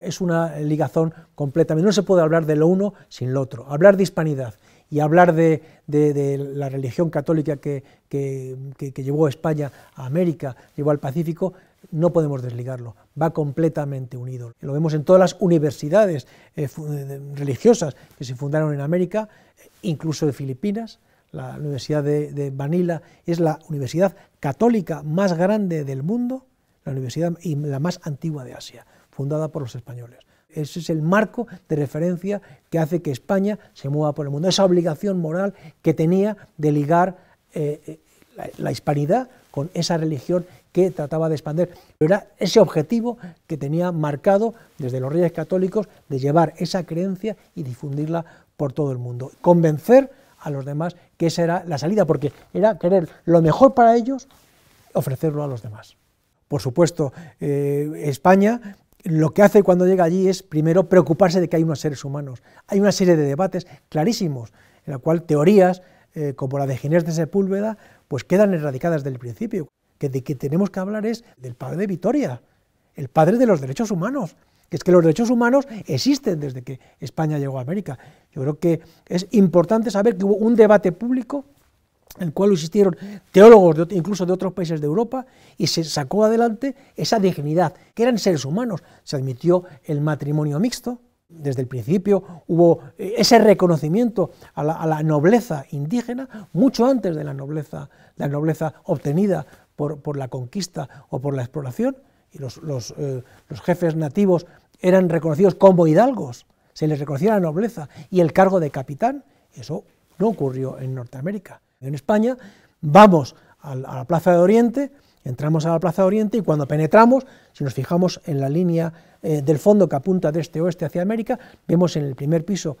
Es una ligazón completamente. No se puede hablar de lo uno sin lo otro. Hablar de hispanidad y hablar de, la religión católica que, llevó a España a América, llevó al Pacífico, no podemos desligarlo, va completamente unido. Lo vemos en todas las universidades eh, eh, religiosas que se fundaron en América, incluso de Filipinas. La Universidad de, Manila es la universidad católica más grande del mundo, la universidad y la más antigua de Asia, fundada por los españoles. Ese es el marco de referencia que hace que España se mueva por el mundo, esa obligación moral que tenía de ligar eh, eh, la, hispanidad con esa religión que trataba de expandir. era ese objetivo que tenía marcado desde los reyes católicos de llevar esa creencia y difundirla por todo el mundo, convencer a los demás que esa era la salida, porque era querer lo mejor para ellos, ofrecerlo a los demás. Por supuesto, eh, España lo que hace cuando llega allí es primero preocuparse de que hay unos seres humanos. Hay una serie de debates clarísimos, en la cual teorías eh, como la de Ginés de Sepúlveda pues quedan erradicadas del principio. Que de que tenemos que hablar es del padre de Vitoria, el padre de los derechos humanos, que es que los derechos humanos existen desde que España llegó a América. Yo creo que es importante saber que hubo un debate público en el cual existieron teólogos incluso de otros países de Europa y se sacó adelante esa dignidad, que eran seres humanos. Se admitió el matrimonio mixto, desde el principio hubo eh, ese reconocimiento a la, nobleza indígena, mucho antes de la nobleza, la nobleza obtenida por, por la conquista o por la exploración. Eh, los, jefes nativos eran reconocidos como hidalgos, se les reconocía la nobleza y el cargo de capitán. Eso no ocurrió en Norteamérica. En España vamos a la Plaza de Oriente, entramos a la Plaza de Oriente y cuando penetramos, si nos fijamos en la línea eh, del fondo que apunta de este oeste hacia América, vemos en el primer piso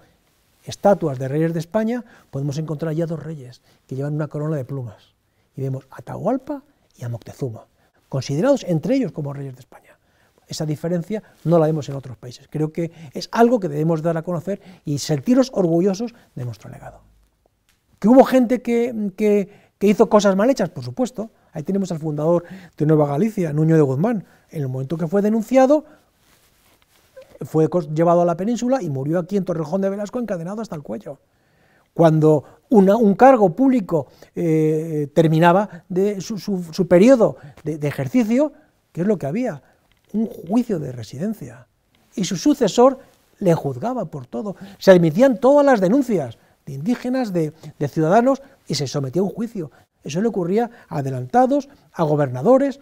estatuas de reyes de España, podemos encontrar ya dos reyes que llevan una corona de plumas. Y vemos a Tahualpa y a Moctezuma considerados entre ellos como reyes de España. Esa diferencia no la vemos en otros países. Creo que es algo que debemos dar a conocer y sentirnos orgullosos de nuestro legado. ¿Que hubo gente que, que hizo cosas mal hechas? Por supuesto. Ahí tenemos al fundador de Nueva Galicia, Nuño de Guzmán. En el momento que fue denunciado, fue llevado a la península y murió aquí en Torrejón de Velasco encadenado hasta el cuello cuando un cargo público eh, terminaba su, periodo de, ejercicio, ¿qué es lo que había? Un juicio de residencia. Y su sucesor le juzgaba por todo. Se admitían todas las denuncias de indígenas, de, ciudadanos, y se sometía a un juicio. Eso le ocurría a adelantados, a gobernadores,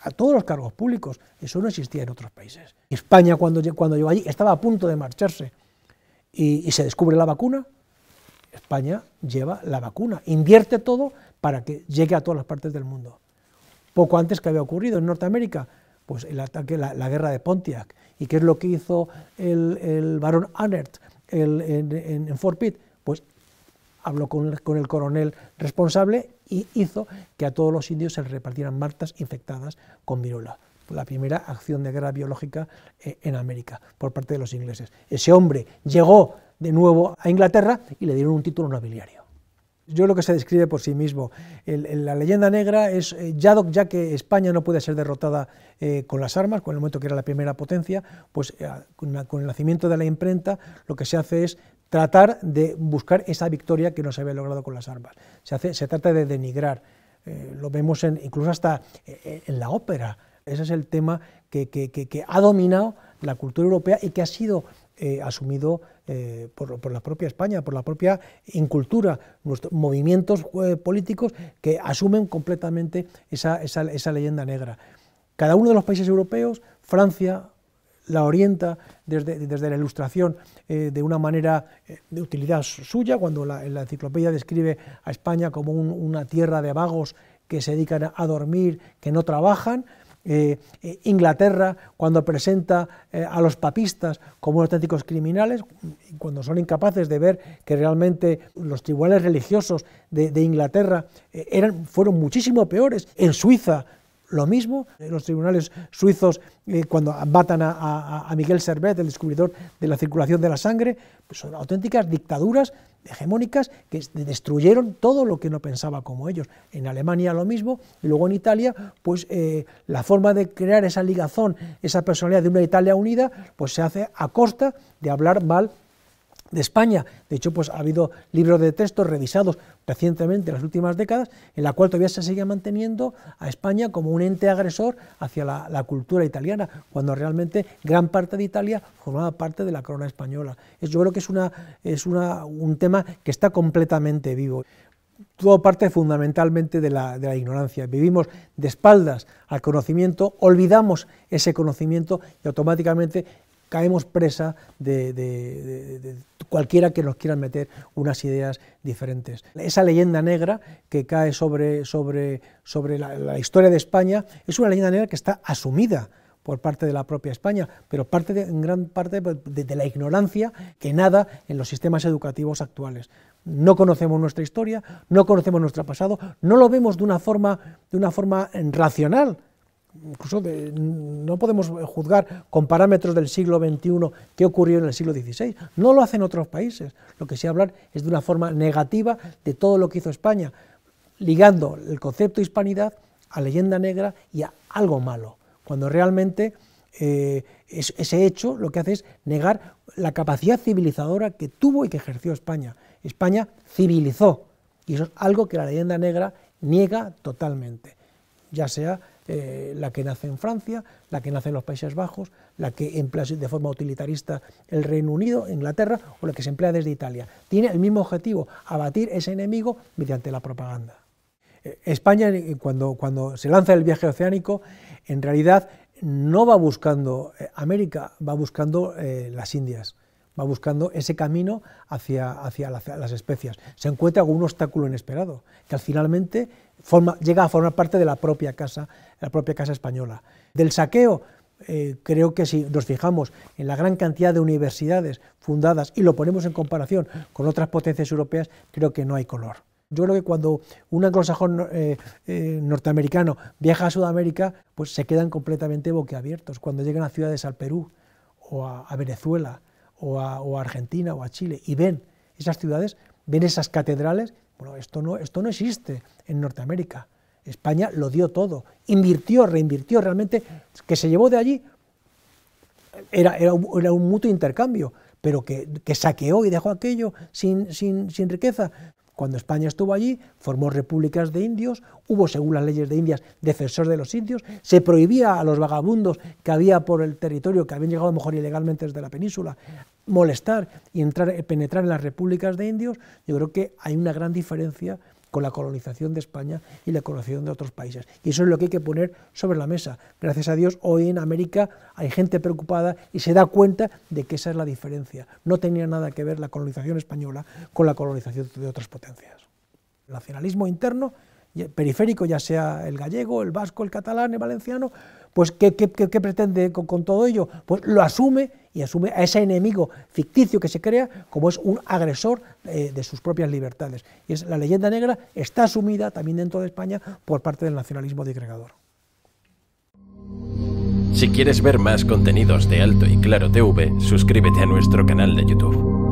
a todos los cargos públicos. Eso no existía en otros países. España, cuando, cuando llegó allí, estaba a punto de marcharse y se descubre la vacuna España lleva la vacuna, invierte todo para que llegue a todas las partes del mundo. Poco antes que había ocurrido en Norteamérica, pues el ataque, la, guerra de Pontiac, y qué es lo que hizo el, barón Annert en, Fort Pitt, pues habló con, el coronel responsable y hizo que a todos los indios se les repartieran martas infectadas con viruela la primera acción de guerra biológica eh, en América por parte de los ingleses. Ese hombre llegó de nuevo a Inglaterra y le dieron un título nobiliario. Yo lo que se describe por sí mismo, el, la leyenda negra es eh, ya que España no puede ser derrotada eh, con las armas, con el momento que era la primera potencia, pues eh, con, el nacimiento de la imprenta lo que se hace es tratar de buscar esa victoria que no se había logrado con las armas. Se, trata de denigrar, lo vemos incluso hasta en la ópera. Ese es el tema que, que, ha dominado la cultura europea y que ha sido eh, asumido eh, por, la propia España, por la propia incultura, movimientos eh, políticos que asumen completamente esa, leyenda negra. Cada uno de los países europeos, Francia, la orienta desde, la ilustración de una manera de utilidad suya, cuando la, enciclopedia describe a España como una tierra de vagos que se dedican a dormir, que no trabajan, eh, eh, Inglaterra cuando presenta eh, a los papistas como auténticos criminales, cuando son incapaces de ver que realmente los tribunales religiosos de, Inglaterra eran, fueron muchísimo peores. En Suiza lo mismo los tribunales suizos eh, cuando matan a, Miguel Servet, el descubridor de la circulación de la sangre, pues son auténticas dictaduras hegemónicas que destruyeron todo lo que no pensaba como ellos. En Alemania lo mismo, y luego en Italia, pues eh, la forma de crear esa ligazón, esa personalidad de una Italia unida, pues se hace a costa de hablar mal de España. De hecho, pues ha habido libros de textos revisados recientemente, en las últimas décadas, en la cual todavía se sigue manteniendo a España como un ente agresor hacia la, cultura italiana, cuando realmente gran parte de Italia formaba parte de la corona española. Yo creo que es, una, es un tema que está completamente vivo todo parte fundamentalmente de la, de la, ignorancia. Vivimos de espaldas al conocimiento, olvidamos ese conocimiento y automáticamente caemos presa de, cualquiera que nos quiera meter unas ideas diferentes. Esa leyenda negra que cae sobre, sobre, sobre la, la, historia de España es una leyenda negra que está asumida por parte de la propia España, pero parte en gran parte pues, de, la ignorancia que nada en los sistemas educativos actuales. No conocemos nuestra historia, no conocemos nuestro pasado, no lo vemos de una forma, de una forma eh, racional, incluso no podemos juzgar con parámetros del siglo XXI qué ocurrió en el siglo XVI. No lo hacen otros países. Lo que sí hablar es de una forma negativa de todo lo que hizo España, ligando el concepto de hispanidad a leyenda negra y a algo malo, cuando realmente eh, ese hecho lo que hace es negar la capacidad civilizadora que tuvo y que ejerció España. España civilizó y eso es algo que la leyenda negra niega totalmente, ya sea eh, la que nace en Francia, la que nace en los Países Bajos, la que emplea de forma utilitarista el Reino Unido, Inglaterra, o la que se emplea desde Italia. Tiene el mismo objetivo, abatir ese enemigo mediante la propaganda. Eh, España, eh, cuando, se lanza el viaje oceánico, en realidad no va buscando América, va buscando las Indias va buscando ese camino hacia, hacia, las especias. Se encuentra con un obstáculo inesperado, que al finalmente llega a formar parte de la propia casa, la propia casa española. Del saqueo, eh, creo que si nos fijamos en la gran cantidad de universidades fundadas y lo ponemos en comparación con otras potencias europeas, creo que no hay color. Yo creo que cuando un anglosajón eh, eh, norteamericano viaja a Sudamérica, pues se quedan completamente boquiabiertos. Cuando llegan a ciudades al Perú o a Venezuela o a, Argentina o a Chile y ven esas ciudades, ven esas catedrales, bueno, esto no, esto no existe en Norteamérica. España lo dio todo, invirtió, reinvirtió realmente, que se llevó de allí era, un, mutuo intercambio, pero que, que, saqueó y dejó aquello sin, sin, sin riqueza, cuando España estuvo allí, formó repúblicas de indios, hubo, según las leyes de Indias, defensor de los indios, se prohibía a los vagabundos que había por el territorio, que habían llegado a lo mejor ilegalmente desde la península, molestar y entrar, penetrar en las repúblicas de indios. Yo creo que hay una gran diferencia con la colonización de España y la colonización de otros países. Y eso es lo que hay que poner sobre la mesa. Gracias a Dios, hoy en América hay gente preocupada y se da cuenta de que esa es la diferencia. No tenía nada que ver la colonización española con la colonización de otras potencias. El nacionalismo interno periférico, ya sea el gallego, el vasco, el catalán, el valenciano, pues ¿qué, pretende con, todo ello? Pues lo asume y asume a ese enemigo ficticio que se crea como es un agresor eh, de sus propias libertades. Y es, la leyenda negra está asumida también dentro de España por parte del nacionalismo digregador. Si quieres ver más contenidos de Alto y Claro TV, suscríbete a nuestro canal de YouTube.